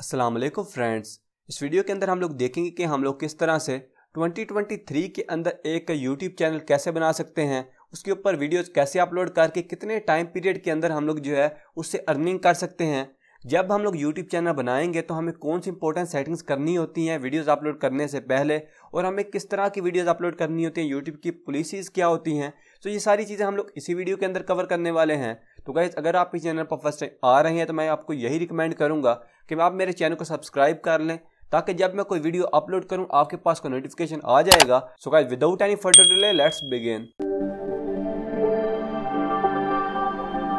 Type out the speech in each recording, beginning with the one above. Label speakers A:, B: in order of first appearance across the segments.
A: Aslam friends इस video के अंदर हम लोग देखेंगे कि हम लोग किस तरह से 2023 के अंदर एक यूट्यूब चैनल कैसे बना सकते हैं उसके ऊपर वीडियोस कैसे अपलोड करके कितने टाइम पीरियड के अंदर हम लोग जो है उससे अर्निंग कर सकते हैं जब हम लोग यूट्यूब चैनल बनाएंगे तो हमें कौन सी इंपॉर्टेंट सेटिंग्स करनी होती हैं वीडियोस अपलोड करने से पहले और हमें किस तरह की वीडियोस अपलोड करनी होती हैं यूट्यूब की पॉलिसीज़ क्या होती हैं सो तो ये सारी चीज़ें हम लोग इसी वीडियो के अंदर कवर करने वाले हैं तो गाइज़ अगर आप इस चैनल पर फर्स्ट टाइम आ रहे हैं तो मैं आपको यही रिकमेंड करूँगा कि आप मेरे चैनल को सब्सक्राइब कर लें ताकि जब मैं कोई वीडियो अपलोड करूँ आपके पास कोई नोटिफिकेशन आ जाएगा so guys without any further delay let's begin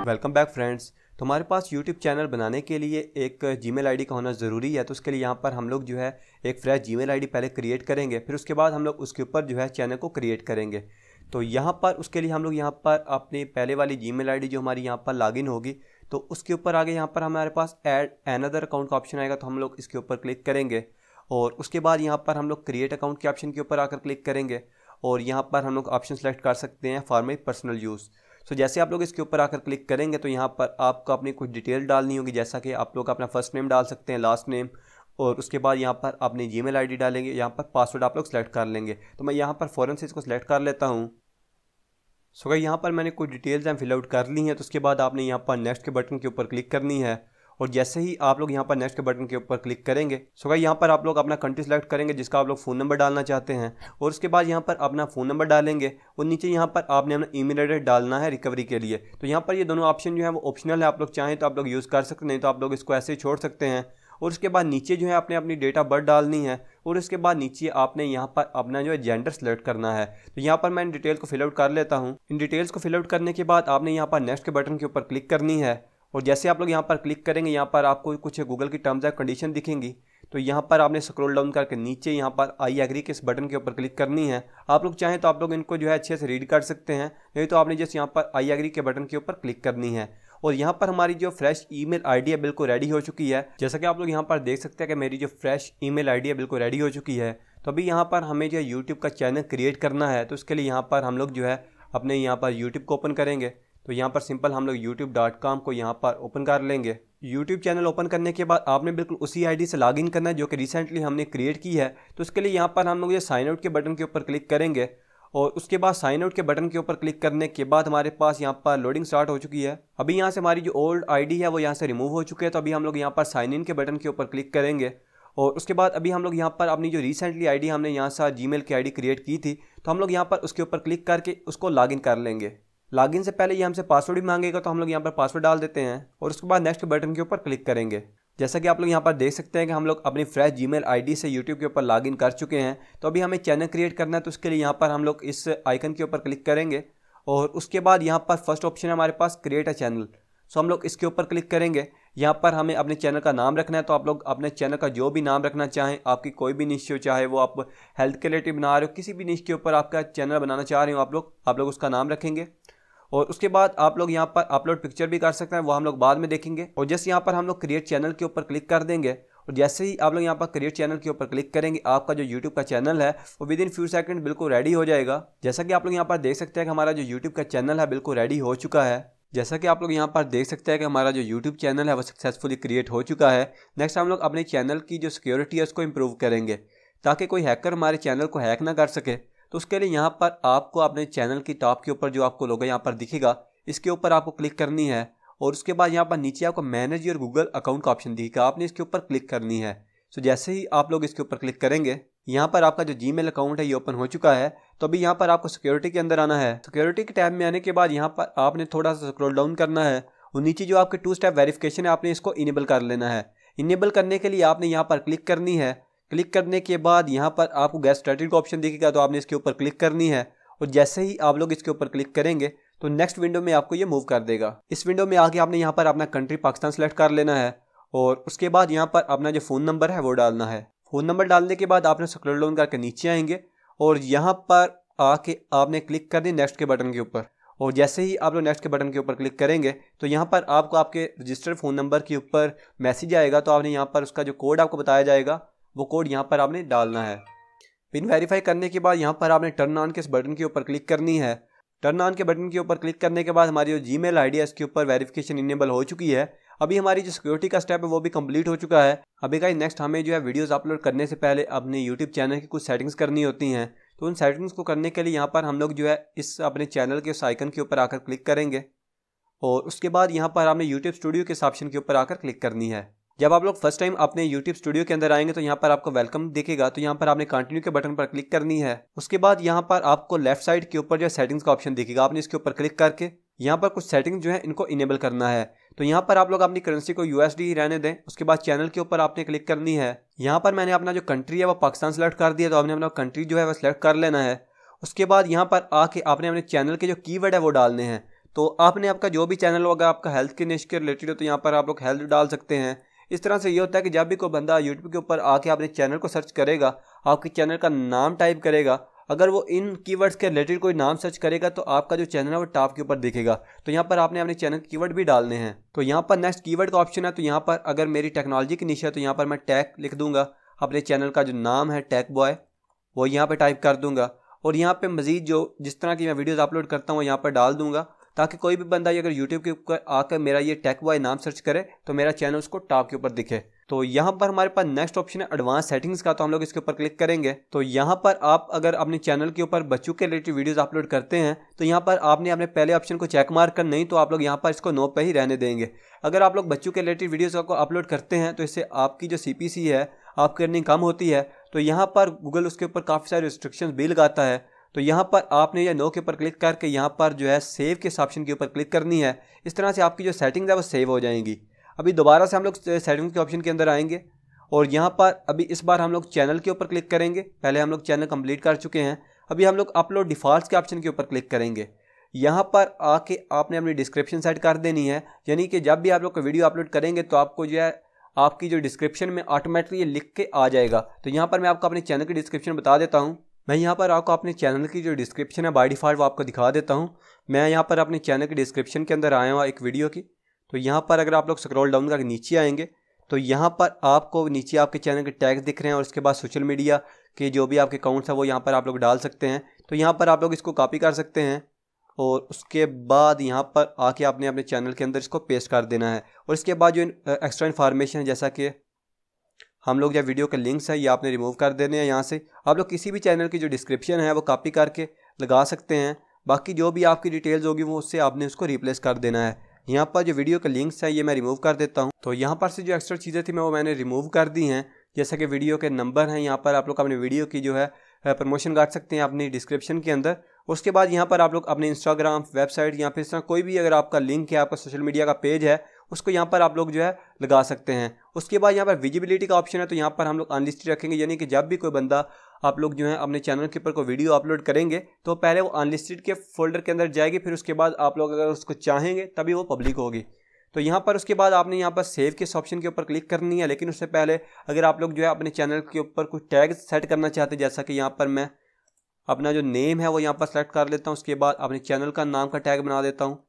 A: welcome back friends तो हमारे पास यूट्यूब चैनल बनाने के लिए एक जी मेल का होना ज़रूरी है तो उसके लिए यहाँ पर हम लोग जो है एक फ्रेश जी मेल पहले क्रिएट करेंगे फिर उसके बाद हम लोग उसके ऊपर जो है चैनल को क्रिएट करेंगे तो यहाँ पर उसके लिए हम लोग यहाँ पर अपने पहले वाली जी मेल जो हमारी यहाँ पर लॉगिन होगी तो उसके ऊपर आगे यहाँ पर हमारे पास एड एनदर अकाउंट का ऑप्शन आएगा तो हम लोग इसके ऊपर क्लिक करेंगे और उसके बाद यहाँ पर हम लोग क्रिएट अकाउंट के ऑप्शन के ऊपर आकर क्लिक करेंगे और यहाँ पर हम लोग ऑप्शन सेलेक्ट कर सकते हैं for my personal use so जैसे आप लोग इसके ऊपर आकर क्लिक करेंगे तो यहाँ पर आपको अपनी कुछ डिटेल डालनी होगी जैसा कि आप लोग अपना फर्स्ट नेम डाल सकते हैं लास्ट नेम और उसके बाद यहाँ पर आपने जी मेल डालेंगे यहाँ पर पासवर्ड आप लोग सेलेक्ट कर लेंगे तो मैं यहाँ पर फ़ौरन से इसको सेलेक्ट कर लेता हूँ सो so, यहाँ पर मैंने कुछ डिटेल्स हैं फिलआउट कर ली हैं तो उसके बाद आपने यहाँ पर नेक्स्ट के बटन के ऊपर क्लिक करनी है और जैसे ही आप लोग यहाँ पर नेक्स्ट के बटन के ऊपर क्लिक करेंगे सो so, यहाँ पर आप लोग अपना कंट्री सेलेक्ट करेंगे जिसका आप लोग फ़ोन नंबर डालना चाहते हैं और उसके बाद यहाँ पर अपना फ़ोन नंबर डालेंगे और नीचे यहाँ पर आपने अपना ई एड्रेस डालना है रिकवरी के लिए तो यहाँ पर ये दोनों ऑप्शन जो है वो ऑप्शनल है आप लोग चाहें तो आप लोग यूज़ कर सकते नहीं तो आप लोग इसको ऐसे ही छोड़ सकते हैं और उसके बाद नीचे जो है आपने अपनी डेट ऑफ बर्थ डालनी है और उसके बाद नीचे आपने यहाँ पर अपना जो है जेंडर सेलेक्ट करना है तो यहाँ पर मैं इन डिटेल को फिलआउट कर लेता हूँ इन डिटेल्स को फिलआउट करने के बाद आपने यहाँ पर नेक्स्ट के बटन के ऊपर क्लिक करनी है और जैसे आप लोग यहाँ पर क्लिक करेंगे यहाँ पर आपको कुछ गूगल की टर्म्स एंड कंडीशन दिखेंगी तो यहाँ पर आपने स्क्रॉल डाउन करके नीचे यहाँ पर आई एग्री के इस बटन के ऊपर क्लिक करनी है आप लोग चाहें तो आप लोग इनको जो है अच्छे से रीड कर सकते हैं नहीं तो आपने जैसे यहाँ पर आई एग्री के बटन के ऊपर क्लिक करनी है और यहाँ पर हमारी जो फ्रेश ईमेल आईडी है बिल्कुल रेडी हो चुकी है जैसा कि आप लोग यहाँ पर देख सकते हैं कि मेरी जो फ्रेश ईमेल आईडी है बिल्कुल रेडी हो चुकी है तो अभी यहाँ पर हमें जो यूट्यूब का चैनल क्रिएट करना है तो उसके लिए यहाँ पर हम लोग जो है अपने यहाँ पर यूट्यूब को ओपन करेंगे तो यहाँ पर सिंपल हम लोग यूट्यूब को यहाँ पर ओपन कर लेंगे यूट्यूब चैनल ओपन करने के बाद आपने बिल्कुल उसी आईडी से लॉगिन करना है जो कि रिसेंटली हमने क्रिएट की है तो उसके लिए यहाँ पर हम लोग जो साइन आउट के बटन के ऊपर क्लिक करेंगे और उसके बाद साइन आउट के बटन के ऊपर क्लिक करने के बाद हमारे पास यहाँ पर लोडिंग स्टार्ट हो चुकी है अभी यहाँ से हमारी जो ओल्ड आईडी है वो यहाँ से रिमूव हो चुकी है तो अभी हम लोग यहाँ पर साइन इन के बटन के ऊपर क्लिक करेंगे और उसके बाद अभी हम लोग यहाँ पर अपनी जो रिसेंटली आईडी हमने यहाँ से मेल की आईडी क्रिएट की थी तो हम लोग यहाँ पर उसके ऊपर क्लिक करके उसको लॉग कर लेंगे लॉगिन से पहले ये हमसे पासवर्ड भी मांगेगा तो हम लोग यहाँ पर पासवर्ड डाल देते हैं और उसके बाद नेक्स्ट बटन के ऊपर क्लिक करेंगे जैसा कि आप लोग यहाँ पर देख सकते हैं कि हम लोग अपनी फ्रेश जी मेल से यूट्यूब के ऊपर लॉगिन कर चुके हैं तो अभी हमें चैनल क्रिएट करना है तो उसके लिए यहाँ पर हम लोग इस आइकन के ऊपर क्लिक करेंगे और उसके बाद यहाँ पर फर्स्ट ऑप्शन है हमारे पास क्रिएट अ चैनल सो हम लोग इसके ऊपर क्लिक करेंगे यहाँ पर हमें अपने चैनल का नाम रखना है तो आप लोग अपने चैनल का जो भी नाम रखना चाहें आपकी कोई भी निश्चय हो चाहे वो आप हेल्थ के रिलेटिव बना रहे हो किसी भी निश्च के ऊपर आपका चैनल बनाना चाह रहे हो आप लोग आप लोग उसका नाम रखेंगे और उसके बाद आप लोग यहाँ पर अपलोड पिक्चर भी कर सकते हैं वो हम लोग बाद में देखेंगे और जैसे यहाँ पर हम लोग क्रिएट चैनल के ऊपर क्लिक कर देंगे और जैसे ही आप लोग यहाँ पर क्रिएट चैनल के ऊपर क्लिक करेंगे आपका जो यूट्यूब का चैनल है वो विद इन फ्यू सेकंड बिल्कुल रेडी हो जाएगा जैसा कि आप लोग यहाँ पर देख सकते हैं कि हमारा जो यूट्यूब का चैनल है बिल्कुल रेडी हो चुका है जैसा कि आप लोग यहाँ पर देख सकते हैं कि हमारा जो YouTube चैनल है वो सक्सेसफुली क्रिएट हो चुका है नेक्स्ट हम लोग अपने चैनल की जो सिक्योरिटी है उसको इम्प्रूव करेंगे ताकि कोई हैकर हमारे चैनल को हैक ना कर सके तो उसके लिए यहाँ पर आपको अपने चैनल की टॉप के ऊपर जो आपको लोग यहाँ पर दिखेगा इसके ऊपर आपको क्लिक करनी है और उसके बाद यहाँ पर नीचे आपको मैनेज योर गूगल अकाउंट का ऑप्शन दिखेगा आपने इसके ऊपर क्लिक करनी है तो जैसे ही आप लोग इसके ऊपर क्लिक करेंगे यहाँ पर आपका जो जी अकाउंट है ये ओपन हो चुका है तो अभी यहाँ पर आपको सिक्योरिटी के अंदर आना है सिक्योरिटी के टाइम में आने के बाद यहाँ पर आपने थोड़ा सा स्क्रोल डाउन करना है और नीचे जो आपके टू स्टेप वेरिफिकेशन है आपने इसको इनेबल कर लेना है इनेबल करने के लिए आपने यहाँ पर क्लिक करनी है क्लिक करने के बाद यहाँ पर आपको गैस स्टार्टेड का ऑप्शन दिखेगा तो आपने इसके ऊपर क्लिक करनी है और जैसे ही आप लोग इसके ऊपर क्लिक करेंगे तो नेक्स्ट विंडो में आपको ये मूव कर देगा इस विंडो में आके आपने यहाँ पर अपना कंट्री पाकिस्तान सेलेक्ट कर लेना है और उसके बाद यहाँ पर अपना जो फ़ोन नंबर है वो डालना है फ़ोन नंबर डालने के बाद आपने सक्रोल लोन करके नीचे आएंगे और यहाँ पर आके आपने क्लिक कर दी नेक्स्ट के बटन के ऊपर और जैसे ही आप लोग नेक्स्ट के बटन के ऊपर क्लिक करेंगे तो यहाँ पर आपको आपके रजिस्टर्ड फ़ोन नंबर के ऊपर मैसेज आएगा तो आपने यहाँ पर उसका जो कोड आपको बताया जाएगा वो कोड यहाँ पर आपने डालना है पिन वेरीफाई करने के बाद यहाँ पर आपने टर्न ऑन के इस बटन के ऊपर क्लिक करनी है टर्न ऑन के बटन के ऊपर क्लिक करने के बाद हमारी जो जी मेल आई डी है इसके ऊपर वेरीफ़िकेशन इनेबल हो चुकी है अभी हमारी जो सिक्योरिटी का स्टेप है वो भी कंप्लीट हो चुका है अभी का नेक्स्ट हमें जो है वीडियोज़ अपलोड करने से पहले अपने यूट्यूब चैनल की कुछ सेटिंग्स करनी होती हैं तो उन सेटिंग्स को करने के लिए यहाँ पर हम लोग जो है इस अपने चैनल के उस आइकन के ऊपर आकर क्लिक करेंगे और उसके बाद यहाँ पर हमें यूट्यूब स्टूडियो के इस ऑप्शन के ऊपर आकर क्लिक करनी है जब आप लोग फर्स्ट टाइम अपने यूट्यूब स्टूडियो के अंदर आएंगे तो यहाँ पर आपको वेलकम दिखेगा तो यहाँ पर आपने कंटिन्यू के बटन पर क्लिक करनी है उसके बाद यहाँ पर आपको लेफ्ट साइड के ऊपर जो सेटिंग्स का ऑप्शन दिखेगा आपने इसके ऊपर क्लिक करके यहाँ पर कुछ सेटिंग जो है इनको इनेबल करना है तो यहाँ पर आप लोग अपनी करेंसी को यूएसडी ही रहने दें उसके बाद चैनल के ऊपर आपने क्लिक करनी है यहाँ पर मैंने अपना जो कंट्री है वो पाकिस्तान सेलेक्ट कर दिया तो आपने अपना कंट्री जो है वो सिलेक्ट कर लेना है उसके बाद यहाँ पर आके आपने अपने चैनल के जो की है वो डालने हैं तो आपने आपका जो भी चैनल होगा आपका हेल्थ के नेश के रिलेटेड हो तो यहाँ पर आप लोग हेल्थ डाल सकते हैं इस तरह से ये होता है कि जब भी कोई बंदा यूट्यूब के ऊपर आके अपने चैनल को सर्च करेगा आपके चैनल का नाम टाइप करेगा अगर वो इन कीवर्ड्स के रिलेटेड कोई नाम सर्च करेगा तो आपका जो चैनल है वो टॉप के ऊपर दिखेगा तो यहाँ पर आपने अपने चैनल कीवर्ड भी डालने हैं तो यहाँ पर नेक्स्ट कीवर्ड का ऑप्शन है तो यहाँ पर अगर मेरी टेक्नोलॉजी की निश है तो यहाँ पर मैं टैग लिख दूंगा अपने चैनल का जो नाम है टैक बॉय वो यहाँ पर टाइप कर दूंगा और यहाँ पर मज़ीद जो जिस तरह की मैं वीडियोज़ अपलोड करता हूँ यहाँ पर डाल दूँगा ताकि कोई भी बंदा ये अगर यूट्यूब के ऊपर आकर मेरा ये टेक वाई नाम सर्च करे तो मेरा चैनल उसको टॉप के ऊपर दिखे तो यहाँ पर हमारे पास नेक्स्ट ऑप्शन है एडवांस सेटिंग्स का तो हम लोग इसके ऊपर क्लिक करेंगे तो यहाँ पर आप अगर अपने चैनल के ऊपर बच्चों के रिलेटेड वीडियोस अपलोड करते हैं तो यहाँ पर आपने अपने पहले ऑप्शन को चेक मार कर नहीं तो आप लोग यहाँ पर इसको नो पे ही रहने देंगे अगर आप लोग बच्चों के रिलेटेड वीडियोज़ को अपलोड करते हैं तो इससे आपकी जो सी है आपकी अर्निंग कम होती है तो यहाँ पर गूगल उसके ऊपर काफ़ी सारे रिस्ट्रिक्शन भी लगाता है तो यहाँ पर आपने या नो के ऊपर क्लिक करके यहाँ पर जो है सेव के ऑप्शन के ऊपर क्लिक करनी है इस तरह से आपकी जो सेटिंग्स है वो सेव हो जाएंगी अभी दोबारा से हम लोग सेटिंग्स के ऑप्शन के अंदर आएंगे और यहाँ पर अभी इस बार हम लोग चैनल के ऊपर क्लिक करेंगे पहले हम लोग चैनल कंप्लीट कर चुके हैं अभी हम लोग अपलोड डिफ़ॉल्ट के ऑप्शन के ऊपर क्लिक करेंगे यहाँ पर आके आपने अपनी डिस्क्रिप्शन सेट कर देनी है यानी कि जब भी आप लोग वीडियो अपलोड करेंगे तो आपको जो है आपकी जो डिस्क्रिप्शन में ऑटोमेटिकली लिख के आ जाएगा तो यहाँ पर मैं आपको अपने चैनल की डिस्क्रिप्शन बता देता हूँ मैं यहाँ पर आपको अपने चैनल की जो डिस्क्रिप्शन है बाई डिफ़ॉल्ट वो आपको दिखा देता हूँ मैं यहाँ पर अपने चैनल के डिस्क्रिप्शन के अंदर आया हुआ एक वीडियो की तो यहाँ पर अगर आप लोग स्क्रॉल डाउन करके नीचे आएंगे तो यहाँ पर आपको नीचे आपके चैनल के टैग्स दिख रहे हैं और उसके बाद सोशल मीडिया के जो भी आपके अकाउंट्स हैं वो यहाँ पर आप लोग डाल सकते हैं तो यहाँ पर आप लोग इसको कॉपी कर सकते हैं और उसके बाद यहाँ पर आके आपने अपने चैनल के अंदर इसको पेस्ट कर देना है और इसके बाद जो एक्स्ट्रा इन्फॉर्मेशन है जैसा कि हम लोग या वीडियो के लिंक्स हैं ये आपने रिमूव कर देने हैं यहाँ से आप लोग किसी भी चैनल की जो डिस्क्रिप्शन है वो कॉपी करके लगा सकते हैं बाकी जो भी आपकी डिटेल्स होगी वो उससे आपने उसको रिप्लेस कर देना है यहाँ पर जो वीडियो के लिंक्स है ये मैं रिमूव कर देता हूँ तो यहाँ पर से जो एक्स्ट्रा चीज़ें थी मैं वो मैंने रिमूव कर दी हैं जैसा कि वीडियो के नंबर हैं यहाँ पर आप लोग अपने वीडियो की जो है प्रमोशन काट सकते हैं अपनी डिस्क्रिप्शन के अंदर उसके बाद यहाँ पर आप लोग अपने इंस्टाग्राम वेबसाइट या फिर इस तरह कोई भी अगर आपका लिंक है आपका सोशल मीडिया का पेज है उसको यहाँ पर आप लोग जो है लगा सकते हैं उसके बाद यहाँ पर विजिबिलिटी का ऑप्शन है तो यहाँ पर हम लोग अनलिस्टेड रखेंगे यानी कि जब भी कोई बंदा आप लोग जो है अपने चैनल के ऊपर कोई वीडियो अपलोड करेंगे तो पहले वो अनलिस्टेड के फोल्डर के अंदर जाएगी फिर उसके बाद आप लोग अगर उसको चाहेंगे तभी वो पब्लिक होगी तो यहाँ पर उसके बाद आपने यहाँ पर सेव के ऑप्शन के ऊपर क्लिक करनी है लेकिन उससे पहले अगर आप लोग जो है अपने चैनल के ऊपर कुछ टैग सेट करना चाहते हैं जैसा कि यहाँ पर मैं अपना जो नेम है वो यहाँ पर सेलेक्ट कर लेता हूँ उसके बाद अपने चैनल का नाम का टैग बना देता हूँ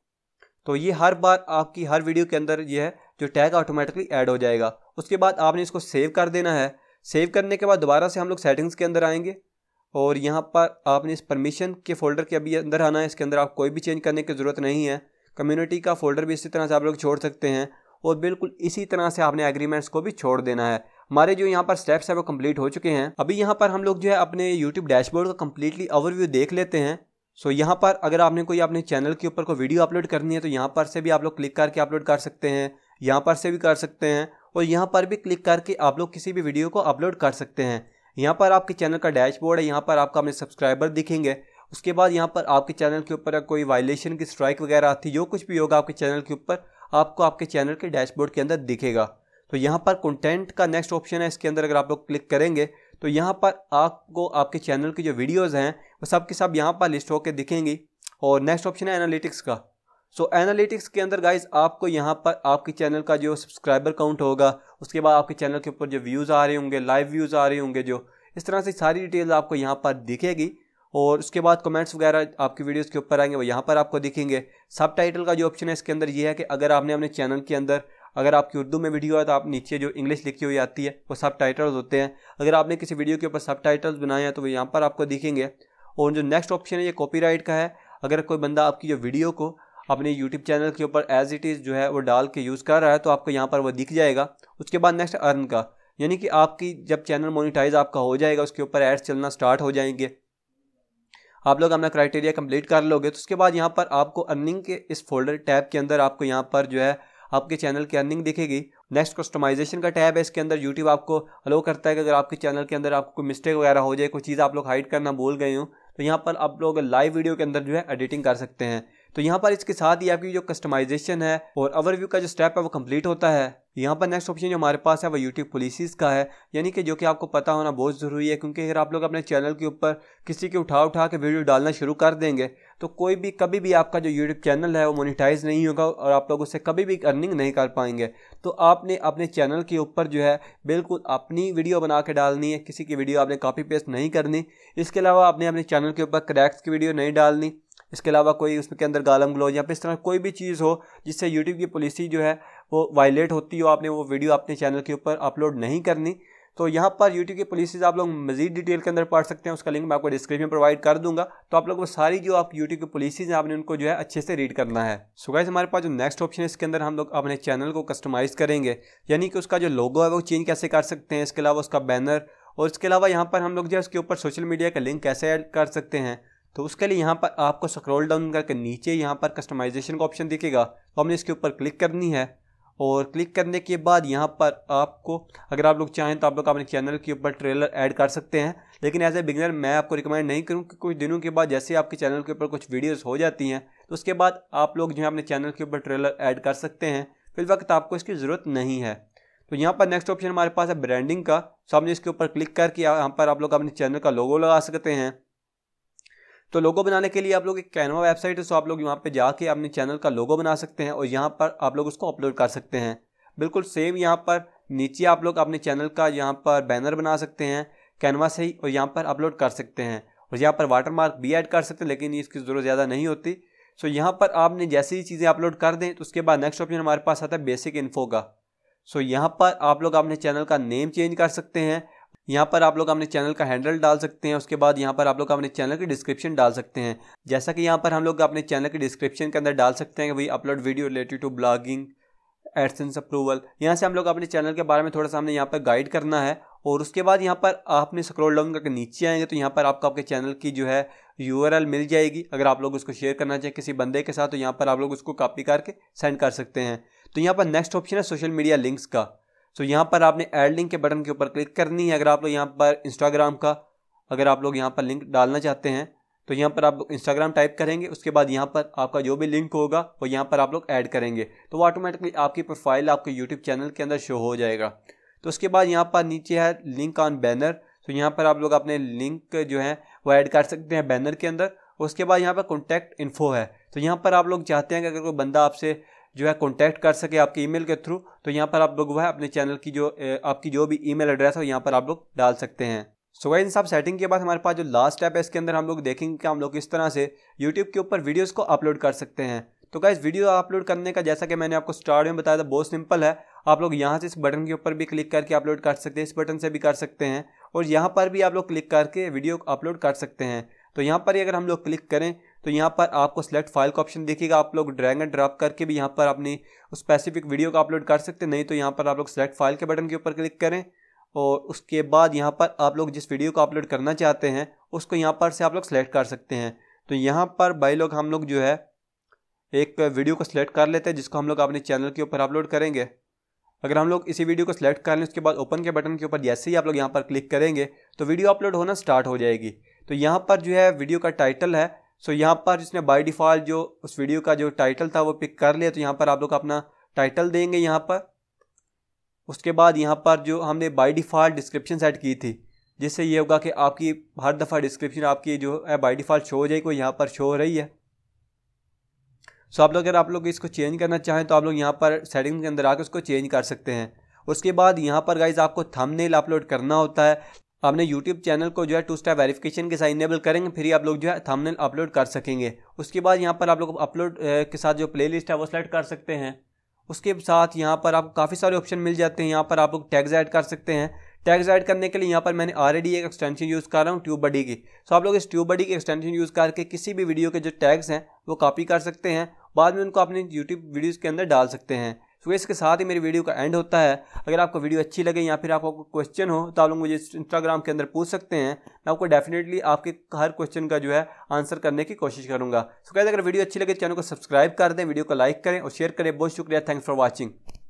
A: तो ये हर बार आपकी हर वीडियो के अंदर ये है जो टैग ऑटोमेटिकली ऐड हो जाएगा उसके बाद आपने इसको सेव कर देना है सेव करने के बाद दोबारा से हम लोग सेटिंग्स के अंदर आएंगे और यहाँ पर आपने इस परमिशन के फ़ोल्डर के अभी अंदर आना है इसके अंदर आप कोई भी चेंज करने की ज़रूरत नहीं है कम्युनिटी का फ़ोल्डर भी इसी तरह से आप लोग छोड़ सकते हैं और बिल्कुल इसी तरह से आपने एग्रीमेंट्स को भी छोड़ देना है हमारे जो यहाँ पर स्टेप्स हैं वो कम्प्लीट हो चुके हैं अभी यहाँ पर हम लोग जो है अपने यूट्यूब डैशबोर्ड का कम्प्लीटली ओवरव्यू देख लेते हैं सो so, यहाँ पर अगर आपने कोई अपने चैनल के ऊपर कोई वीडियो अपलोड करनी है तो यहाँ पर से भी आप लोग क्लिक करके अपलोड कर सकते हैं यहाँ पर से भी कर सकते हैं और यहाँ पर भी क्लिक करके आप लोग किसी भी वीडियो को अपलोड कर सकते हैं यहाँ पर आपके चैनल का डैशबोर्ड है यहाँ पर आपका अपने सब्सक्राइबर दिखेंगे उसके बाद यहाँ पर आपके चैनल के ऊपर कोई वायलेशन की स्ट्राइक वगैरह आती जो कुछ भी होगा आपके चैनल के ऊपर आपको आपके चैनल के डैशबोर्ड के अंदर दिखेगा तो यहाँ पर कंटेंट का नेक्स्ट ऑप्शन है इसके अंदर अगर आप लोग क्लिक करेंगे तो यहाँ पर आपको आपके चैनल की जो वीडियोज़ हैं वो तो सब के सब यहाँ पर लिस्ट होकर दिखेंगी और नेक्स्ट ऑप्शन है एनालिटिक्स का सो so, एनालिटिक्स के अंदर गाइज आपको यहाँ पर आपके चैनल का जो सब्सक्राइबर काउंट होगा उसके बाद आपके चैनल के ऊपर जो व्यूज़ आ रहे होंगे लाइव व्यूज़ आ रहे होंगे जो इस तरह से सारी डिटेल आपको यहाँ पर दिखेगी और उसके बाद कमेंट्स वगैरह आपकी वीडियोस के ऊपर आएंगे वो यहाँ पर आपको दिखेंगे सब टाइटल का जो ऑप्शन है इसके अंदर ये है कि अगर आपने अपने चैनल के अंदर अगर आपकी उर्दू में वीडियो है तो आप नीचे जो इंग्लिश लिखी हुई आती है वो सब टाइटल्स होते हैं अगर आपने किसी वीडियो के ऊपर सब टाइटल्स बनाए हैं तो वो यहाँ पर आपको दिखेंगे और जो नेक्स्ट ऑप्शन है ये कॉपी का है अगर कोई बंदा आपकी जो वीडियो को अपने यूट्यूब चैनल के ऊपर एज इट इज़ जो है वो डाल के यूज़ कर रहा है तो आपको यहाँ पर वो दिख जाएगा उसके बाद नेक्स्ट अर्न का यानी कि आपकी जब चैनल मोनिटाइज आपका हो जाएगा उसके ऊपर एड्स चलना स्टार्ट हो जाएंगे आप लोग अपना क्राइटेरिया कंप्लीट कर लोगे तो उसके बाद यहाँ पर आपको अर्निंग के इस फोल्डर टैब के अंदर आपको यहाँ पर जो है आपके चैनल की अर्निंग दिखेगी नेक्स्ट कस्टमाइजेशन का टैब है इसके अंदर यूट्यूब आपको अलो करता है कि अगर आपके चैनल के अंदर आपको कोई मिस्टेक वगैरह हो जाए कोई चीज़ आप लोग हाइड करना भूल गए हो तो यहाँ पर आप लोग लाइव वीडियो के अंदर जो है एडिटिंग कर सकते हैं तो यहाँ पर इसके साथ ही आपकी जो कस्टमाइजेशन है और ओवरव्यू का जो स्टेप है वो कंप्लीट होता है यहाँ पर नेक्स्ट ऑप्शन जो हमारे पास है वो यूट्यूब पॉलिसीज़ का है यानी कि जो कि आपको पता होना बहुत ज़रूरी है क्योंकि अगर आप लोग अपने चैनल के ऊपर किसी के उठा उठा के वीडियो डालना शुरू कर देंगे तो कोई भी कभी भी आपका जो यूट्यूब चैनल है वो मोनिटाइज नहीं होगा और आप लोग उससे कभी भी अर्निंग नहीं कर पाएंगे तो आपने अपने चैनल के ऊपर जो है बिल्कुल अपनी वीडियो बना के डालनी है किसी की वीडियो आपने कॉपी पेस्ट नहीं करनी इसके अलावा आपने अपने चैनल के ऊपर क्रैक्स की वीडियो नहीं डालनी इसके अलावा कोई उसके अंदर गालम ग्लोज या फिर इस तरह कोई भी चीज़ हो जिससे यूट्यूब की पॉलिसी जो है वो वायलेट होती हो आपने वो वीडियो अपने चैनल के ऊपर अपलोड नहीं करनी तो यहाँ पर यूट्यूब की पॉलिसीज़ आप लोग मजीद डिटेल के अंदर पढ़ सकते हैं उसका लिंक मैं आपको डिस्क्रिप्शन में प्रोवाइड कर दूंगा तो आप लोग वो सारी जो आप यूट्यूब की पॉलिसीज़ हैं आपने उनको जो है अच्छे से रीड करना है सो so हमारे पास जो नेक्स्ट ऑप्शन है इसके अंदर हम लोग अपने चैनल को कस्टमाइज़ करेंगे यानी कि उसका जो लोगो है वो चेंज कैसे कर सकते हैं इसके अलावा उसका बैनर और इसके अलावा यहाँ पर हम लोग जो है उसके ऊपर सोशल मीडिया का लिंक कैसे ऐड कर सकते हैं तो उसके लिए यहाँ पर आपको स्क्रॉल डाउन करके नीचे यहाँ पर कस्टमाइजेशन का ऑप्शन दिखेगा तो हमने इसके ऊपर क्लिक करनी है और क्लिक करने के बाद यहाँ पर आपको अगर आप लोग चाहें तो आप लोग अपने चैनल के ऊपर ट्रेलर ऐड कर सकते हैं लेकिन एज ए बिगनर मैं आपको रिकमेंड नहीं करूँ कि कुछ दिनों के बाद जैसे आपके चैनल के ऊपर कुछ वीडियोज़ हो जाती हैं तो उसके बाद आप लोग जो है अपने चैनल के ऊपर ट्रेलर ऐड कर सकते हैं फिल वक्त आपको इसकी ज़रूरत नहीं है तो यहाँ पर नेक्स्ट ऑप्शन हमारे पास है ब्रांडिंग का सामने तो इसके ऊपर क्लिक करके यहाँ पर आप लोग अपने चैनल का लोगो लगा सकते हैं तो लोगो बनाने के लिए आप लोग एक कैनवा वेबसाइट है सो आप लोग यहाँ पे जाके अपने चैनल का लोगो बना सकते हैं और यहाँ पर आप लोग उसको अपलोड कर सकते हैं बिल्कुल सेम यहाँ पर नीचे आप लोग अपने चैनल का यहाँ पर बैनर बना सकते हैं कैनवा से ही और यहाँ पर अपलोड कर सकते हैं और यहाँ पर वाटर मार्क भी ऐड कर सकते हैं लेकिन इसकी ज़रूरत ज़्यादा नहीं होती सो यहाँ पर आपने जैसे ही चीज़ें अपलोड कर दें तो उसके बाद नेक्स्ट ऑप्शन हमारे पास आता है बेसिक इन्फो का सो यहाँ पर आप लोग अपने चैनल का नेम चेंज कर सकते हैं यहाँ पर आप लोग अपने चैनल का हैंडल डाल सकते हैं उसके बाद यहाँ पर आप लोग अपने चैनल की डिस्क्रिप्शन डाल सकते हैं जैसा कि यहाँ पर हम लोग अपने चैनल के डिस्क्रिप्शन के अंदर डाल सकते हैं कि भाई upload video related to blogging AdSense approval यहाँ से हम लोग अपने चैनल के बारे में थोड़ा सा हमने यहाँ पर गाइड करना है और उसके बाद यहाँ पर आपने स्क्रॉल डाउन करके नीचे आएंगे तो यहाँ पर आपको आपके चैनल की जो है यू मिल जाएगी अगर आप लोग उसको शेयर करना चाहें किसी बंदे के साथ तो यहाँ पर आप लोग उसको कॉपी करके सेंड कर सकते हैं तो यहाँ पर नेक्स्ट ऑप्शन है सोशल मीडिया लिंक्स का सो यहाँ पर आपने एड लिंक के बटन के ऊपर क्लिक करनी है अगर आप लोग यहाँ पर इंस्टाग्राम का अगर आप लोग यहाँ पर लिंक डालना चाहते हैं तो यहाँ पर आप इंस्टाग्राम टाइप करेंगे उसके बाद यहाँ पर आपका जो भी लिंक होगा वो यहाँ पर आप लोग ऐड करेंगे तो वो ऑटोमेटिकली आपकी प्रोफाइल आपके यूट्यूब चैनल के अंदर शो हो जाएगा तो उसके बाद यहाँ पर नीचे है लिंक ऑन बैनर तो यहाँ पर आप लोग अपने लिंक जो है वो ऐड कर सकते हैं बैनर के अंदर उसके बाद यहाँ पर कॉन्टैक्ट इन्फो है तो यहाँ पर आप लोग चाहते हैं कि अगर कोई बंदा आपसे जो है कॉन्टैक्ट कर सके आपके ई के थ्रू तो यहाँ पर आप लोग वह अपने चैनल की जो आपकी जो भी ई एड्रेस हो यहाँ पर आप लोग डाल सकते हैं सो so, इन सब सेटिंग के बाद हमारे पास जो लास्ट स्टेप है इसके अंदर हम लोग देखेंगे कि हम लोग किस तरह से यूट्यूब के ऊपर वीडियोस को अपलोड कर सकते हैं तो क्या वीडियो अपलोड करने का जैसा कि मैंने आपको स्टार्ट में बताया था बहुत सिंपल है आप लोग यहाँ से इस बटन के ऊपर भी क्लिक करके अपलोड कर सकते हैं इस बटन से भी कर सकते हैं और यहाँ पर भी आप लोग क्लिक करके वीडियो अपलोड कर सकते हैं तो यहाँ पर ही अगर हम लोग क्लिक करें तो यहाँ पर आपको सेलेक्ट फाइल का ऑप्शन देखिएगा आप लोग ड्रैग एंड ड्रॉप करके भी यहाँ पर अपनी स्पेसिफिक वीडियो को अपलोड कर सकते नहीं तो यहाँ पर आप लोग सेलेक्ट फाइल के बटन के ऊपर क्लिक करें और उसके बाद यहाँ पर आप लोग जिस वीडियो को अपलोड करना चाहते हैं उसको यहाँ पर से आप लोग सेलेक्ट कर सकते हैं तो यहाँ पर भाई लोग हम लोग जो है एक वीडियो को सिलेक्ट कर लेते हैं जिसको हम लोग अपने चैनल के ऊपर अपलोड करेंगे अगर हम लोग इसी वीडियो को सिलेक्ट कर लें उसके बाद ओपन के बटन के ऊपर जैसे ही आप लोग यहाँ पर क्लिक करेंगे तो वीडियो अपलोड होना स्टार्ट हो जाएगी तो यहाँ पर जो है वीडियो का टाइटल है सो so, यहाँ पर जिसने बाई डिफ़ॉल्ट जो उस वीडियो का जो टाइटल था वो पिक कर लिया तो यहाँ पर आप लोग अपना टाइटल देंगे यहाँ पर उसके बाद यहाँ पर जो हमने बाई डिफ़ॉल्ट डिस्क्रिप्शन सेट की थी जिससे ये होगा कि आपकी हर दफ़ा डिस्क्रिप्शन आपकी जो है बाई डिफ़ॉल्ट शो हो जाएगी वो यहाँ पर शो हो रही है सो so, आप लोग अगर आप लोग इसको चेंज करना चाहें तो आप लोग यहाँ पर सेटिंग के अंदर आकर उसको चेंज कर सकते हैं उसके बाद यहाँ पर गाइज आपको थंबनेल अपलोड करना होता है अपने यूट्यूब चैनल को जो है टू स्टेप वेरिफिकेशन के साथ इनेबल करेंगे फिर आप लोग जो है थंबनेल अपलोड कर सकेंगे उसके बाद यहाँ पर आप लोग अपलोड के साथ जो प्ले है वो सेलेक्ट कर सकते हैं उसके साथ यहाँ पर आपको काफ़ी सारे ऑप्शन मिल जाते हैं यहाँ पर आप लोग टैग्स ऐड कर सकते हैं टैग्स ऐड करने के लिए यहाँ पर मैंने ऑलरेडी एक एक्सटेंशन यूज़ कर रहा हूँ ट्यूब बडी की सो आप लोग इस ट्यूब बडी की एक्सटेंशन यूज़ करके किसी भी वीडियो के जो टैग्स हैं वो कॉपी कर सकते हैं बाद में उनको अपने यूट्यूब वीडियोज़ के अंदर डाल सकते हैं सो तो इसके साथ ही मेरी वीडियो का एंड होता है अगर आपको वीडियो अच्छी लगे या फिर आपको क्वेश्चन हो तो आप लोग मुझे इंस्टाग्राम के अंदर पूछ सकते हैं मैं आपको डेफिनेटली आपके हर क्वेश्चन का जो है आंसर करने की कोशिश करूँगा सो so, कहते अगर वीडियो अच्छी लगे चैनल को सब्सक्राइब कर दें वीडियो को लाइक करें और शेयर करें बहुत शुक्रिया थैंक्स फॉर वॉचिंग